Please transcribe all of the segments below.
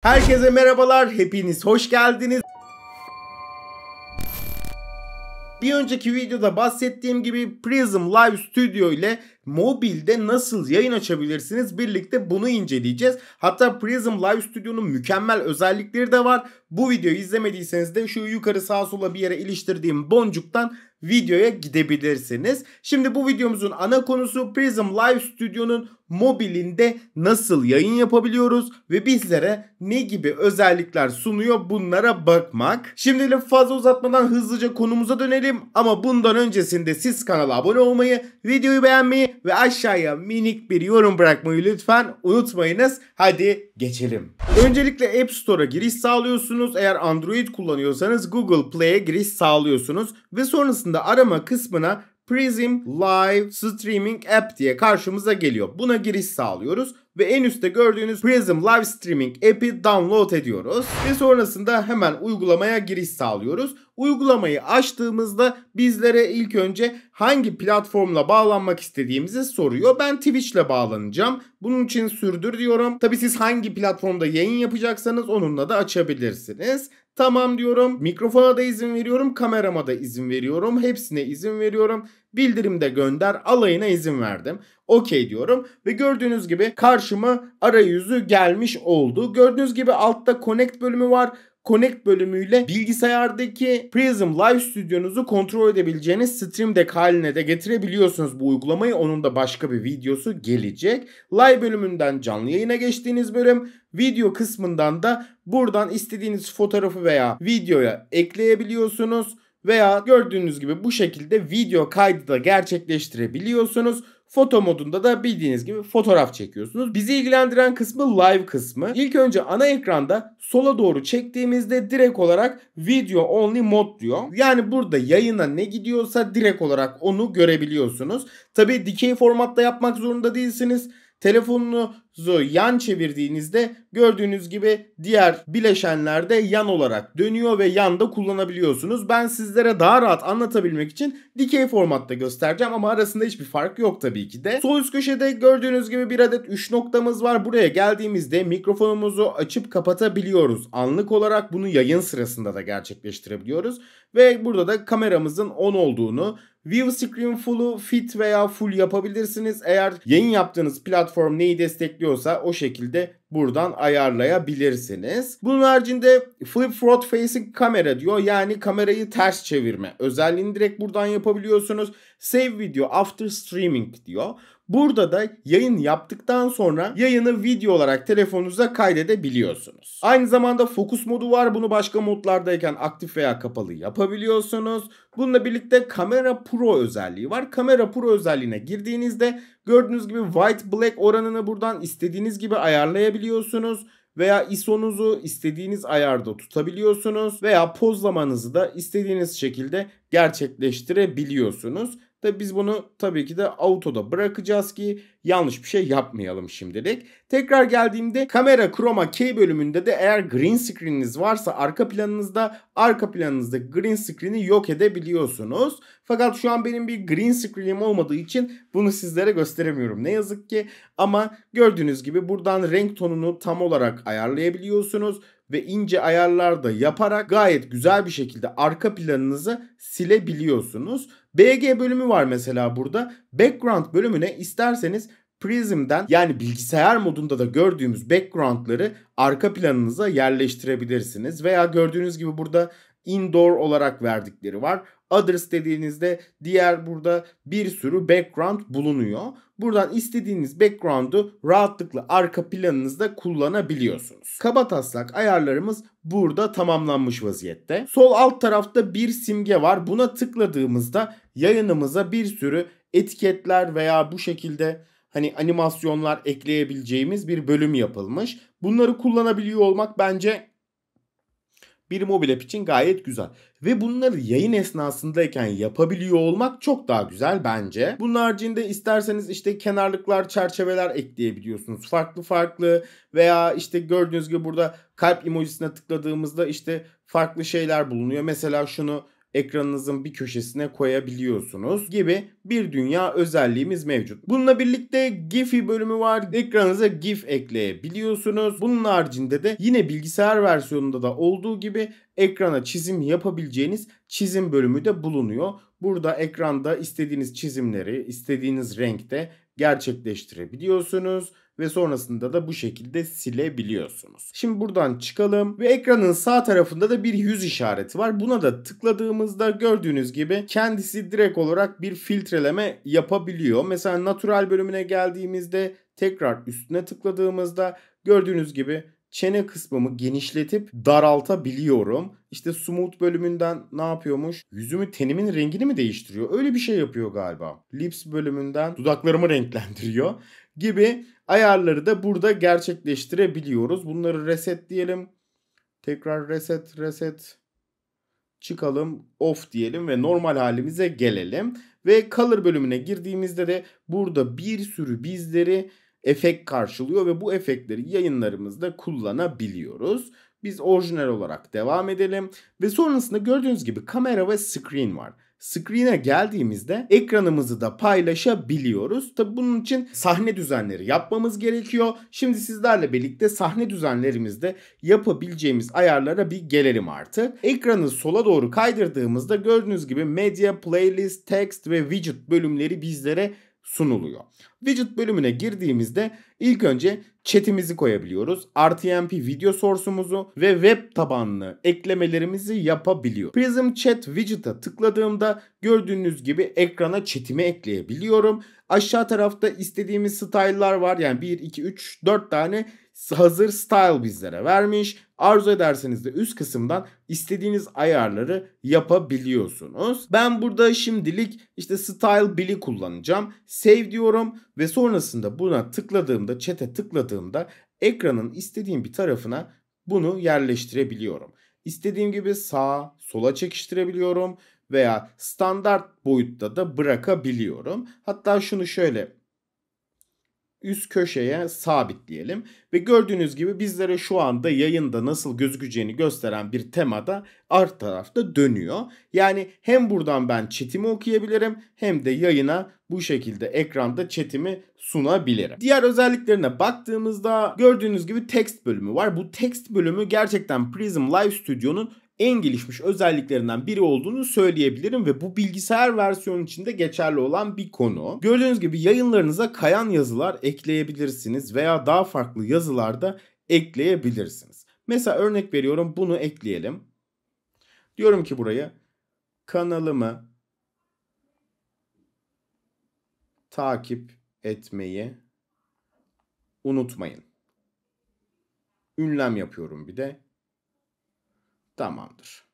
Herkese merhabalar, hepiniz hoş geldiniz. Bir önceki videoda bahsettiğim gibi Prism Live Studio ile mobilde nasıl yayın açabilirsiniz birlikte bunu inceleyeceğiz. Hatta Prism Live Studio'nun mükemmel özellikleri de var. Bu videoyu izlemediyseniz de şu yukarı sağa sola bir yere iliştirdiğim boncuktan videoya gidebilirsiniz. Şimdi bu videomuzun ana konusu Prism Live Studio'nun mobilinde nasıl yayın yapabiliyoruz ve bizlere ne gibi özellikler sunuyor bunlara bakmak. Şimdi fazla uzatmadan hızlıca konumuza dönelim ama bundan öncesinde siz kanala abone olmayı, videoyu beğenmeyi ve aşağıya minik bir yorum bırakmayı lütfen unutmayınız. Hadi geçelim. Öncelikle App Store'a giriş sağlıyorsunuz. Eğer Android kullanıyorsanız Google Play'e giriş sağlıyorsunuz ve sonrasında arama kısmına Prism Live Streaming App diye karşımıza geliyor. Buna giriş sağlıyoruz ve en üstte gördüğünüz Prism Live Streaming app'i download ediyoruz ve sonrasında hemen uygulamaya giriş sağlıyoruz. Uygulamayı açtığımızda bizlere ilk önce hangi platformla bağlanmak istediğimizi soruyor. Ben Twitch ile bağlanacağım. Bunun için sürdür diyorum. Tabi siz hangi platformda yayın yapacaksanız onunla da açabilirsiniz. Tamam diyorum. Mikrofona da izin veriyorum. Kamerama da izin veriyorum. Hepsine izin veriyorum bildirimde gönder alayına izin verdim. Okey diyorum ve gördüğünüz gibi karşıma arayüzü gelmiş oldu. Gördüğünüz gibi altta connect bölümü var. Connect bölümüyle bilgisayardaki Prism Live stüdyonuzu kontrol edebileceğiniz Stream Deck haline de getirebiliyorsunuz bu uygulamayı. Onun da başka bir videosu gelecek. Live bölümünden canlı yayına geçtiğiniz bölüm, video kısmından da buradan istediğiniz fotoğrafı veya videoya ekleyebiliyorsunuz veya gördüğünüz gibi bu şekilde video kaydı da gerçekleştirebiliyorsunuz. Foto modunda da bildiğiniz gibi fotoğraf çekiyorsunuz. Bizi ilgilendiren kısmı live kısmı. İlk önce ana ekranda sola doğru çektiğimizde direkt olarak video only mod diyor. Yani burada yayına ne gidiyorsa direkt olarak onu görebiliyorsunuz. Tabi dikey formatta yapmak zorunda değilsiniz telefonunu zu yan çevirdiğinizde gördüğünüz gibi diğer bileşenler de yan olarak dönüyor ve yan da kullanabiliyorsunuz. Ben sizlere daha rahat anlatabilmek için dikey formatta göstereceğim ama arasında hiçbir fark yok tabii ki de. Sol üst köşede gördüğünüz gibi bir adet 3 noktamız var. Buraya geldiğimizde mikrofonumuzu açıp kapatabiliyoruz. Anlık olarak bunu yayın sırasında da gerçekleştirebiliyoruz. Ve burada da kameramızın on olduğunu View Screen Full'u fit veya full yapabilirsiniz. Eğer yayın yaptığınız platform neyi destekliyor gerekiyorsa o şekilde buradan ayarlayabilirsiniz. Bunun haricinde flip front facing kamera diyor. Yani kamerayı ters çevirme. Özelliğini direkt buradan yapabiliyorsunuz. Save video after streaming diyor. Burada da yayın yaptıktan sonra yayını video olarak telefonunuza kaydedebiliyorsunuz. Aynı zamanda fokus modu var. Bunu başka modlardayken aktif veya kapalı yapabiliyorsunuz. Bununla birlikte kamera pro özelliği var. Kamera pro özelliğine girdiğinizde gördüğünüz gibi white black oranını buradan istediğiniz gibi ayarlayabilirsiniz tutabiliyorsunuz veya ISO'nuzu istediğiniz ayarda tutabiliyorsunuz veya pozlamanızı da istediğiniz şekilde gerçekleştirebiliyorsunuz. Da biz bunu tabii ki de autoda bırakacağız ki yanlış bir şey yapmayalım şimdilik. Tekrar geldiğimde kamera chroma key bölümünde de eğer green screen'iniz varsa arka planınızda arka planınızda green screen'i yok edebiliyorsunuz. Fakat şu an benim bir green screen'im olmadığı için bunu sizlere gösteremiyorum ne yazık ki. Ama gördüğünüz gibi buradan renk tonunu tam olarak ayarlayabiliyorsunuz ve ince ayarlar da yaparak gayet güzel bir şekilde arka planınızı silebiliyorsunuz. BG bölümü var mesela burada. Background bölümüne isterseniz Prism'den yani bilgisayar modunda da gördüğümüz background'ları arka planınıza yerleştirebilirsiniz. Veya gördüğünüz gibi burada indoor olarak verdikleri var. Others dediğinizde diğer burada bir sürü background bulunuyor. Buradan istediğiniz background'u rahatlıkla arka planınızda kullanabiliyorsunuz. Kabataslak ayarlarımız burada tamamlanmış vaziyette. Sol alt tarafta bir simge var. Buna tıkladığımızda yayınımıza bir sürü etiketler veya bu şekilde hani animasyonlar ekleyebileceğimiz bir bölüm yapılmış. Bunları kullanabiliyor olmak bence bir mobil app için gayet güzel. Ve bunları yayın esnasındayken yapabiliyor olmak çok daha güzel bence. Bunun haricinde isterseniz işte kenarlıklar, çerçeveler ekleyebiliyorsunuz. Farklı farklı veya işte gördüğünüz gibi burada kalp emojisine tıkladığımızda işte farklı şeyler bulunuyor. Mesela şunu ekranınızın bir köşesine koyabiliyorsunuz gibi bir dünya özelliğimiz mevcut. Bununla birlikte Giphy bölümü var. Ekranınıza GIF ekleyebiliyorsunuz. Bunun haricinde de yine bilgisayar versiyonunda da olduğu gibi ekrana çizim yapabileceğiniz çizim bölümü de bulunuyor. Burada ekranda istediğiniz çizimleri istediğiniz renkte gerçekleştirebiliyorsunuz ve sonrasında da bu şekilde silebiliyorsunuz. Şimdi buradan çıkalım ve ekranın sağ tarafında da bir yüz işareti var. Buna da tıkladığımızda gördüğünüz gibi kendisi direkt olarak bir filtreleme yapabiliyor. Mesela natural bölümüne geldiğimizde tekrar üstüne tıkladığımızda gördüğünüz gibi çene kısmımı genişletip daraltabiliyorum. İşte smooth bölümünden ne yapıyormuş? Yüzümü tenimin rengini mi değiştiriyor? Öyle bir şey yapıyor galiba. Lips bölümünden dudaklarımı renklendiriyor gibi ayarları da burada gerçekleştirebiliyoruz. Bunları reset diyelim. Tekrar reset reset çıkalım off diyelim ve normal halimize gelelim. Ve color bölümüne girdiğimizde de burada bir sürü bizleri efekt karşılıyor ve bu efektleri yayınlarımızda kullanabiliyoruz. Biz orijinal olarak devam edelim ve sonrasında gördüğünüz gibi kamera ve screen var. Screen'e geldiğimizde ekranımızı da paylaşabiliyoruz. Tabi bunun için sahne düzenleri yapmamız gerekiyor. Şimdi sizlerle birlikte sahne düzenlerimizde yapabileceğimiz ayarlara bir gelelim artık. Ekranı sola doğru kaydırdığımızda gördüğünüz gibi Media, Playlist, Text ve Widget bölümleri bizlere sunuluyor. Widget bölümüne girdiğimizde ilk önce chatimizi koyabiliyoruz. RTMP video source'umuzu ve web tabanlı eklemelerimizi yapabiliyor. Prism Chat widget'a tıkladığımda gördüğünüz gibi ekrana chatimi ekleyebiliyorum. Aşağı tarafta istediğimiz style'lar var. Yani 1, 2, 3, 4 tane hazır style bizlere vermiş. Arzu ederseniz de üst kısımdan istediğiniz ayarları yapabiliyorsunuz. Ben burada şimdilik işte style bili kullanacağım. Save diyorum ve sonrasında buna tıkladığımda, çete tıkladığımda ekranın istediğim bir tarafına bunu yerleştirebiliyorum. İstediğim gibi sağa, sola çekiştirebiliyorum veya standart boyutta da bırakabiliyorum. Hatta şunu şöyle üst köşeye sabit diyelim Ve gördüğünüz gibi bizlere şu anda yayında nasıl gözükeceğini gösteren bir temada art tarafta dönüyor. Yani hem buradan ben chatimi okuyabilirim hem de yayına bu şekilde ekranda chatimi sunabilirim. Diğer özelliklerine baktığımızda gördüğünüz gibi text bölümü var. Bu text bölümü gerçekten Prism Live Studio'nun en gelişmiş özelliklerinden biri olduğunu söyleyebilirim ve bu bilgisayar versiyonu içinde geçerli olan bir konu. Gördüğünüz gibi yayınlarınıza kayan yazılar ekleyebilirsiniz veya daha farklı yazılarda ekleyebilirsiniz. Mesela örnek veriyorum bunu ekleyelim. Diyorum ki buraya kanalımı takip etmeyi unutmayın. Ünlem yapıyorum bir de Tamamdır.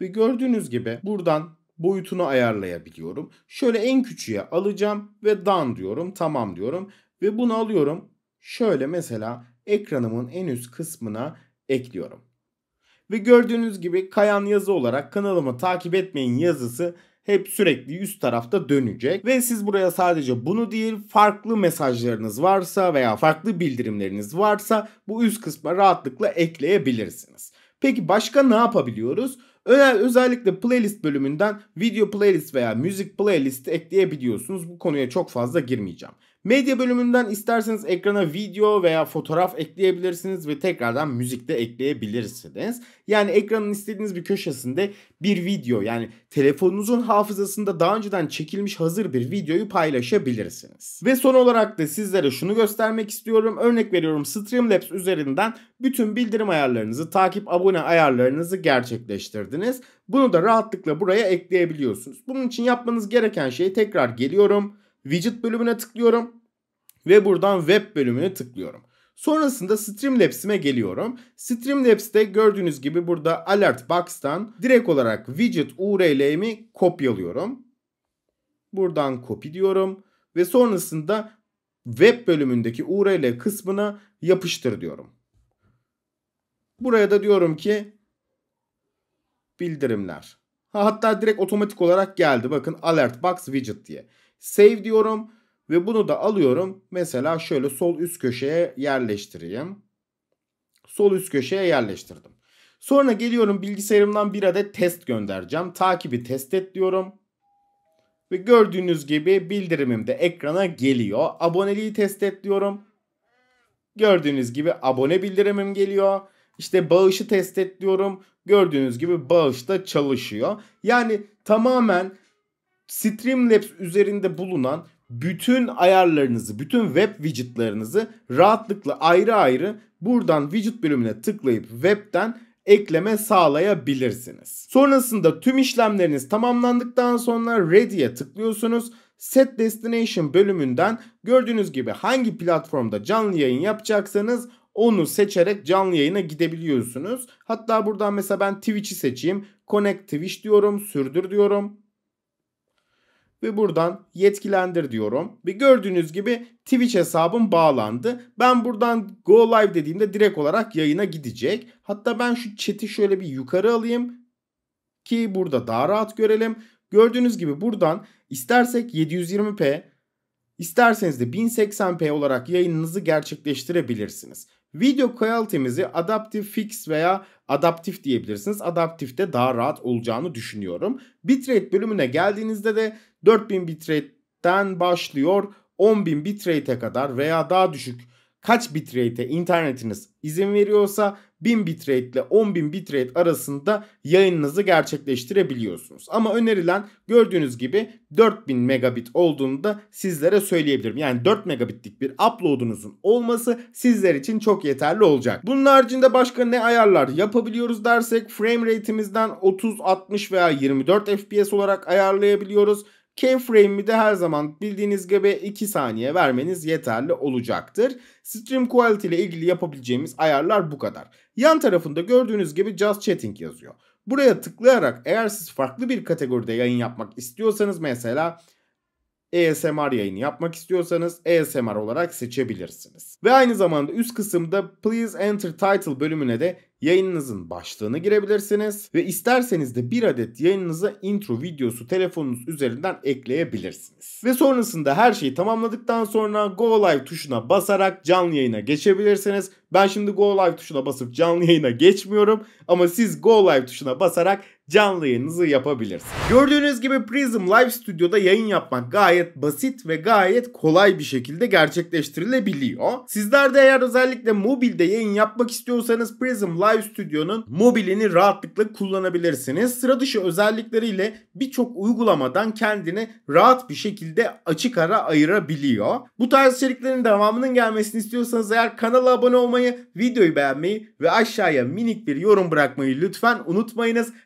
Ve gördüğünüz gibi buradan boyutunu ayarlayabiliyorum. Şöyle en küçüğe alacağım ve dan diyorum. Tamam diyorum. Ve bunu alıyorum. Şöyle mesela ekranımın en üst kısmına ekliyorum. Ve gördüğünüz gibi kayan yazı olarak kanalımı takip etmeyin yazısı hep sürekli üst tarafta dönecek. Ve siz buraya sadece bunu değil farklı mesajlarınız varsa veya farklı bildirimleriniz varsa bu üst kısma rahatlıkla ekleyebilirsiniz. Peki başka ne yapabiliyoruz? Özellikle playlist bölümünden video playlist veya müzik playlist ekleyebiliyorsunuz. Bu konuya çok fazla girmeyeceğim. Medya bölümünden isterseniz ekrana video veya fotoğraf ekleyebilirsiniz ve tekrardan müzik de ekleyebilirsiniz. Yani ekranın istediğiniz bir köşesinde bir video yani telefonunuzun hafızasında daha önceden çekilmiş hazır bir videoyu paylaşabilirsiniz. Ve son olarak da sizlere şunu göstermek istiyorum. Örnek veriyorum Streamlabs üzerinden bütün bildirim ayarlarınızı, takip abone ayarlarınızı gerçekleştirdiniz. Bunu da rahatlıkla buraya ekleyebiliyorsunuz. Bunun için yapmanız gereken şey tekrar geliyorum Widget bölümüne tıklıyorum ve buradan web bölümüne tıklıyorum. Sonrasında Streamlabs'ime geliyorum. Streamlabs'te gördüğünüz gibi burada Alert Box'tan direkt olarak widget URL'imi kopyalıyorum. Buradan copy diyorum ve sonrasında web bölümündeki URL kısmına yapıştır diyorum. Buraya da diyorum ki bildirimler. Hatta direkt otomatik olarak geldi. Bakın alert box widget diye. Save diyorum ve bunu da alıyorum. Mesela şöyle sol üst köşeye yerleştireyim. Sol üst köşeye yerleştirdim. Sonra geliyorum bilgisayarımdan bir adet test göndereceğim. Takibi test et diyorum. Ve gördüğünüz gibi bildirimim de ekrana geliyor. Aboneliği test et diyorum. Gördüğünüz gibi abone bildirimim geliyor. İşte bağışı test et diyorum. Gördüğünüz gibi bağış da çalışıyor. Yani tamamen Streamlabs üzerinde bulunan bütün ayarlarınızı, bütün web widgetlarınızı rahatlıkla ayrı ayrı buradan widget bölümüne tıklayıp webten ekleme sağlayabilirsiniz. Sonrasında tüm işlemleriniz tamamlandıktan sonra Ready'ye tıklıyorsunuz. Set Destination bölümünden gördüğünüz gibi hangi platformda canlı yayın yapacaksanız onu seçerek canlı yayına gidebiliyorsunuz. Hatta buradan mesela ben Twitch'i seçeyim. Connect Twitch diyorum, sürdür diyorum ve buradan yetkilendir diyorum. Ve gördüğünüz gibi Twitch hesabım bağlandı. Ben buradan go live dediğimde direkt olarak yayına gidecek. Hatta ben şu chat'i şöyle bir yukarı alayım ki burada daha rahat görelim. Gördüğünüz gibi buradan istersek 720p, isterseniz de 1080p olarak yayınınızı gerçekleştirebilirsiniz. Video Quality'mizi Adaptive Fix veya Adaptif diyebilirsiniz. Adaptif'te daha rahat olacağını düşünüyorum. Bitrate bölümüne geldiğinizde de 4000 bitrate'den başlıyor 10.000 bitrate'e kadar veya daha düşük kaç bitrate'e internetiniz izin veriyorsa 1000 bitrate ile 10.000 bitrate arasında yayınınızı gerçekleştirebiliyorsunuz. Ama önerilen gördüğünüz gibi 4000 megabit olduğunu da sizlere söyleyebilirim. Yani 4 megabitlik bir uploadunuzun olması sizler için çok yeterli olacak. Bunun haricinde başka ne ayarlar yapabiliyoruz dersek frame rate'imizden 30, 60 veya 24 FPS olarak ayarlayabiliyoruz. Keyframe'i de her zaman bildiğiniz gibi 2 saniye vermeniz yeterli olacaktır. Stream Quality ile ilgili yapabileceğimiz ayarlar bu kadar. Yan tarafında gördüğünüz gibi Just Chatting yazıyor. Buraya tıklayarak eğer siz farklı bir kategoride yayın yapmak istiyorsanız mesela ASMR yayını yapmak istiyorsanız ASMR olarak seçebilirsiniz. Ve aynı zamanda üst kısımda Please Enter Title bölümüne de yayınınızın başlığını girebilirsiniz ve isterseniz de bir adet yayınınıza intro videosu telefonunuz üzerinden ekleyebilirsiniz. Ve sonrasında her şeyi tamamladıktan sonra Go Live tuşuna basarak canlı yayına geçebilirsiniz. Ben şimdi Go Live tuşuna basıp canlı yayına geçmiyorum ama siz Go Live tuşuna basarak canlı yayınınızı yapabilirsiniz. Gördüğünüz gibi Prism Live Studio'da yayın yapmak gayet basit ve gayet kolay bir şekilde gerçekleştirilebiliyor. Sizler de eğer özellikle mobilde yayın yapmak istiyorsanız Prism Live Studio'nun mobilini rahatlıkla kullanabilirsiniz. Sıra dışı özellikleriyle birçok uygulamadan kendini rahat bir şekilde açık ara ayırabiliyor. Bu tarz içeriklerin devamının gelmesini istiyorsanız eğer kanala abone olmayı, videoyu beğenmeyi ve aşağıya minik bir yorum bırakmayı lütfen unutmayınız.